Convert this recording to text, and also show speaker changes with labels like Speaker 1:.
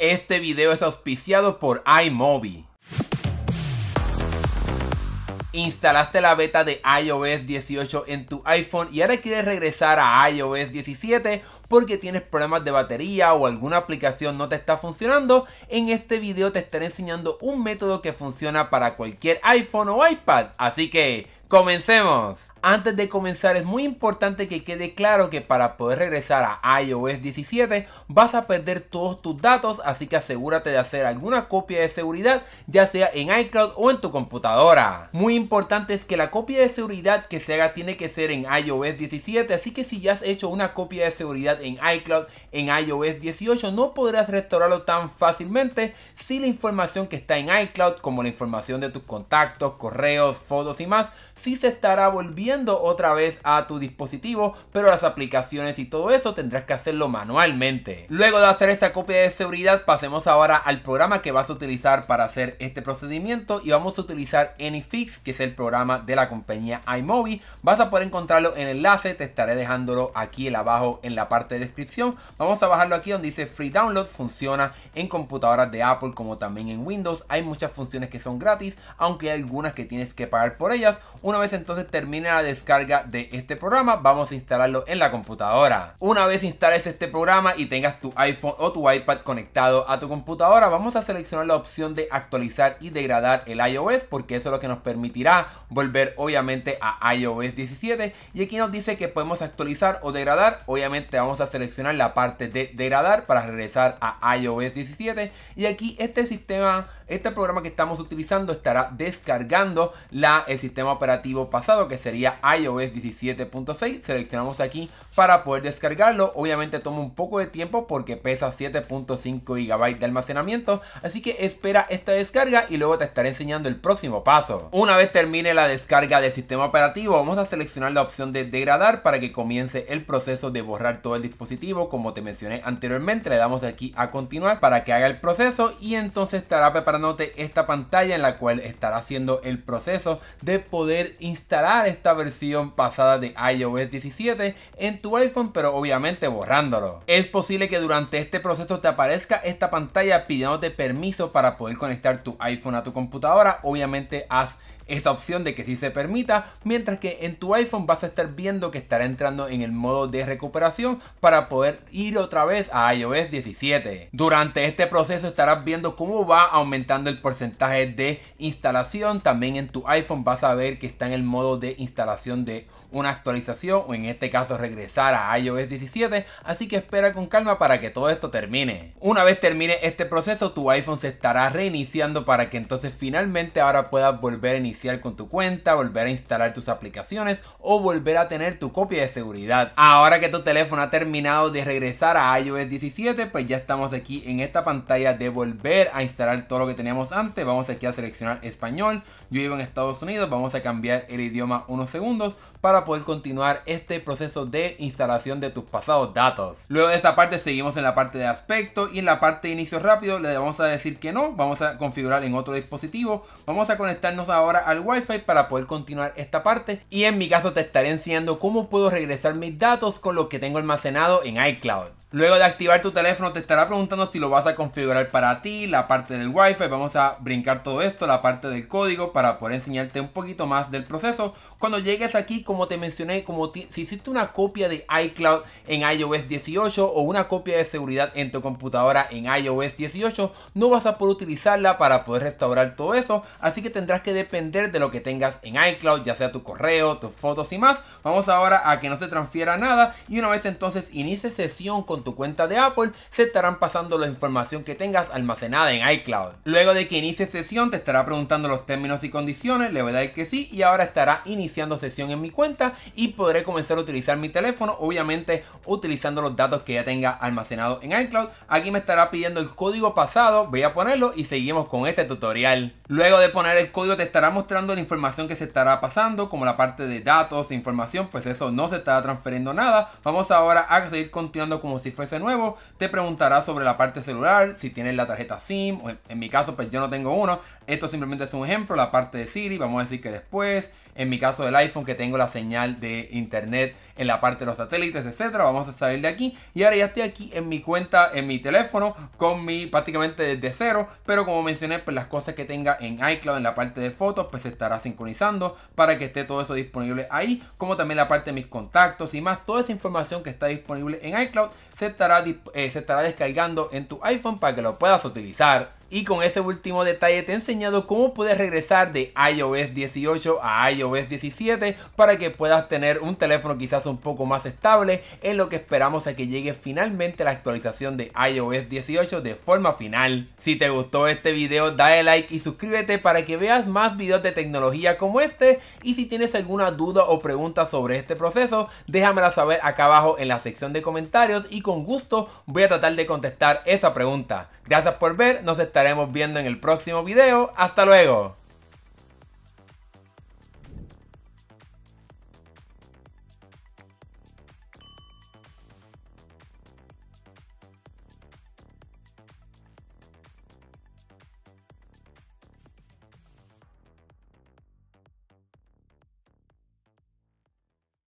Speaker 1: Este video es auspiciado por iMovie. Instalaste la beta de iOS 18 en tu iPhone y ahora quieres regresar a iOS 17 porque tienes problemas de batería o alguna aplicación no te está funcionando, en este video te estaré enseñando un método que funciona para cualquier iPhone o iPad. Así que, comencemos. Antes de comenzar es muy importante que quede claro que para poder regresar a iOS 17 vas a perder todos tus datos, así que asegúrate de hacer alguna copia de seguridad, ya sea en iCloud o en tu computadora. Muy importante es que la copia de seguridad que se haga tiene que ser en iOS 17, así que si ya has hecho una copia de seguridad en iCloud en iOS 18 no podrás restaurarlo tan fácilmente si la información que está en iCloud como la información de tus contactos, correos, fotos y más, si se estará volviendo otra vez a tu dispositivo, pero las aplicaciones y todo eso tendrás que hacerlo manualmente. Luego de hacer esa copia de seguridad, pasemos ahora al programa que vas a utilizar para hacer este procedimiento y vamos a utilizar AnyFix, que es el programa de la compañía iMovie. Vas a poder encontrarlo en el enlace, te estaré dejándolo aquí abajo en la parte de descripción. Vamos a bajarlo aquí donde dice Free Download, funciona en computadoras de Apple como también en Windows. Hay muchas funciones que son gratis, aunque hay algunas que tienes que pagar por ellas. Una vez entonces termina descarga de este programa, vamos a instalarlo en la computadora. Una vez instales este programa y tengas tu iPhone o tu iPad conectado a tu computadora, vamos a seleccionar la opción de actualizar y degradar el iOS porque eso es lo que nos permitirá volver obviamente a iOS 17 y aquí nos dice que podemos actualizar o degradar, obviamente vamos a seleccionar la parte de degradar para regresar a iOS 17 y aquí este sistema, este programa que estamos utilizando estará descargando la, el sistema operativo pasado que sería iOS 17.6. Seleccionamos aquí para poder descargarlo. Obviamente toma un poco de tiempo porque pesa 7.5 GB de almacenamiento. Así que espera esta descarga y luego te estaré enseñando el próximo paso. Una vez termine la descarga del sistema operativo, vamos a seleccionar la opción de degradar para que comience el proceso de borrar todo el dispositivo. Como te mencioné anteriormente, le damos aquí a continuar para que haga el proceso y entonces estará preparándote esta pantalla en la cual estará haciendo el proceso de poder instalar esta versión pasada de iOS 17 en tu iPhone, pero obviamente borrándolo. Es posible que durante este proceso te aparezca esta pantalla pidiéndote permiso para poder conectar tu iPhone a tu computadora. Obviamente haz esa opción de que sí se permita, mientras que en tu iPhone vas a estar viendo que estará entrando en el modo de recuperación para poder ir otra vez a iOS 17. Durante este proceso estarás viendo cómo va aumentando el porcentaje de instalación, también en tu iPhone vas a ver que está en el modo de instalación de una actualización o en este caso regresar a iOS 17, así que espera con calma para que todo esto termine. Una vez termine este proceso, tu iPhone se estará reiniciando para que entonces finalmente ahora puedas volver a iniciar con tu cuenta, volver a instalar tus aplicaciones o volver a tener tu copia de seguridad. Ahora que tu teléfono ha terminado de regresar a iOS 17, pues ya estamos aquí en esta pantalla de volver a instalar todo lo que teníamos antes. Vamos aquí a seleccionar español. Yo vivo en Estados Unidos, vamos a cambiar el idioma unos segundos para poder continuar este proceso de instalación de tus pasados datos. Luego de esa parte seguimos en la parte de aspecto y en la parte de inicio rápido le vamos a decir que no, vamos a configurar en otro dispositivo, vamos a conectarnos ahora al Wi-Fi para poder continuar esta parte y en mi caso te estaré enseñando cómo puedo regresar mis datos con lo que tengo almacenado en iCloud. Luego de activar tu teléfono te estará preguntando si lo vas a configurar para ti, la parte del wifi, vamos a brincar todo esto, la parte del código para poder enseñarte un poquito más del proceso. Cuando llegues aquí, como te mencioné, como si hiciste una copia de iCloud en iOS 18 o una copia de seguridad en tu computadora en iOS 18, no vas a poder utilizarla para poder restaurar todo eso, así que tendrás que depender de lo que tengas en iCloud, ya sea tu correo, tus fotos y más. Vamos ahora a que no se transfiera nada y una vez entonces inicie sesión con tu cuenta de Apple, se estarán pasando la información que tengas almacenada en iCloud. Luego de que inicie sesión, te estará preguntando los términos y condiciones, le voy a dar que sí y ahora estará iniciando sesión en mi cuenta y podré comenzar a utilizar mi teléfono, obviamente utilizando los datos que ya tenga almacenado en iCloud. Aquí me estará pidiendo el código pasado, voy a ponerlo y seguimos con este tutorial. Luego de poner el código te estará mostrando la información que se estará pasando, como la parte de datos, información, pues eso no se estará transferiendo nada. Vamos ahora a seguir continuando como si fuese nuevo, te preguntará sobre la parte celular, si tienes la tarjeta SIM, en, mi caso pues yo no tengo uno, esto simplemente es un ejemplo, la parte de Siri, vamos a decir que después, en mi caso del iPhone que tengo la señal de internet en la parte de los satélites, etcétera, vamos a salir de aquí y ahora ya estoy aquí en mi cuenta, en mi teléfono, con mi prácticamente desde cero, pero como mencioné, pues las cosas que tenga en iCloud, en la parte de fotos, pues se estará sincronizando para que esté todo eso disponible ahí, como también la parte de mis contactos y más, toda esa información que está disponible en iCloud se estará, eh, se estará descargando en tu iPhone para que lo puedas utilizar y con ese último detalle te he enseñado cómo puedes regresar de iOS 18 a iOS 17 para que puedas tener un teléfono quizás un poco más estable en lo que esperamos a que llegue finalmente la actualización de iOS 18 de forma final. Si te gustó este video dale like y suscríbete para que veas más videos de tecnología como este y si tienes alguna duda o pregunta sobre este proceso déjamela saber acá abajo en la sección de comentarios y con gusto voy a tratar de contestar esa pregunta. Gracias por ver, nos estaremos viendo en el próximo video. ¡Hasta luego!